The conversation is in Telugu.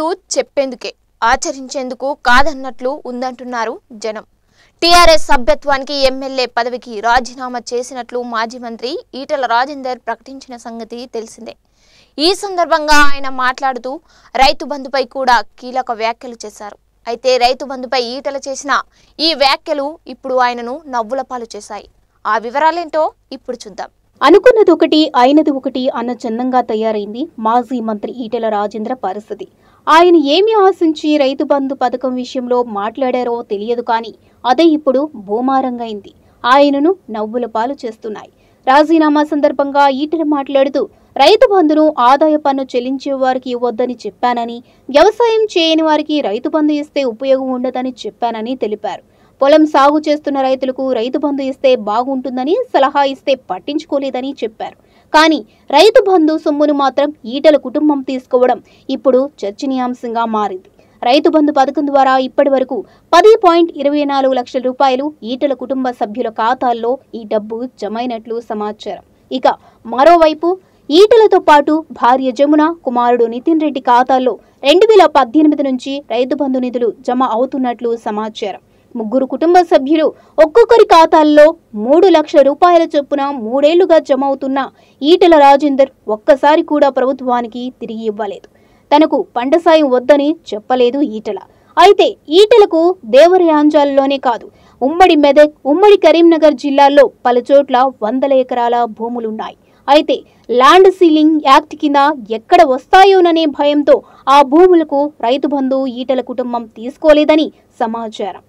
కేవలం చెప్పేందుకే ఆచరించేందుకు కాదన్నట్లు ఉందంటున్నారు జనం టీఆర్ఎస్ సభ్యత్వానికి ఎమ్మెల్యే పదవికి రాజీనామా చేసినట్లు మాజీ మంత్రి ఈటల రాజేందర్ ప్రకటించిన సంగతి తెలిసిందే ఈ సందర్భంగా ఆయన మాట్లాడుతూ రైతు బంధుపై కూడా కీలక వ్యాఖ్యలు చేశారు అయితే రైతు బంధుపై ఈటల చేసిన ఈ వ్యాఖ్యలు ఇప్పుడు ఆయనను నవ్వుల పాలు చేశాయి ఆ వివరాలేంటో ఇప్పుడు చూద్దాం అనుకున్నది ఒకటి అయినది ఒకటి అన్న చందంగా తయారైంది మాజీ మంత్రి ఈటెల రాజేంద్ర పరిస్థితి ఆయన ఏమి ఆశించి రైతు బంధు పథకం విషయంలో మాట్లాడారో తెలియదు కానీ అదే ఇప్పుడు బోమారంగైంది ఆయనను నవ్వుల పాలు చేస్తున్నాయి రాజీనామా సందర్భంగా ఈటెల మాట్లాడుతూ రైతు బంధును ఆదాయ పన్ను చెల్లించే వారికి ఇవ్వద్దని చెప్పానని వ్యవసాయం చేయని వారికి రైతు బంధు ఇస్తే ఉపయోగం ఉండదని చెప్పానని తెలిపారు పొలం సాగు చేస్తున్న రైతులకు రైతు బంధు ఇస్తే బాగుంటుందని సలహా ఇస్తే పట్టించుకోలేదని చెప్పారు కానీ రైతు బంధు సొమ్మును మాత్రం ఈటల కుటుంబం తీసుకోవడం ఇప్పుడు చర్చనీయాంశంగా మారింది రైతు బంధు పథకం ద్వారా ఇప్పటి వరకు పది పాయింట్ ఇరవై నాలుగు లక్షల రూపాయలు ఈటల కుటుంబ సభ్యుల ఖాతాల్లో ఈ డబ్బు జమైనట్లు సమాచారం ఇక మరోవైపు ఈటలతో పాటు భార్య జమున కుమారుడు నితిన్ రెడ్డి ఖాతాల్లో రెండు వేల పద్దెనిమిది నుంచి రైతు బంధు నిధులు జమ అవుతున్నట్లు సమాచారం ముగ్గురు కుటుంబ సభ్యులు ఒక్కొక్కరి ఖాతాల్లో మూడు లక్షల రూపాయల చొప్పున మూడేళ్లుగా జమ అవుతున్న ఈటల రాజేందర్ ఒక్కసారి కూడా ప్రభుత్వానికి తిరిగి ఇవ్వలేదు తనకు పంట సాయం వద్దని చెప్పలేదు ఈటల అయితే ఈటలకు దేవరయాంజాల్లోనే కాదు ఉమ్మడి మెదక్ ఉమ్మడి కరీంనగర్ జిల్లాల్లో పలుచోట్ల వందల ఎకరాల భూములున్నాయి అయితే ల్యాండ్ సీలింగ్ యాక్ట్ కింద ఎక్కడ వస్తాయోననే భయంతో ఆ భూములకు రైతు బంధు ఈటల కుటుంబం తీసుకోలేదని సమాచారం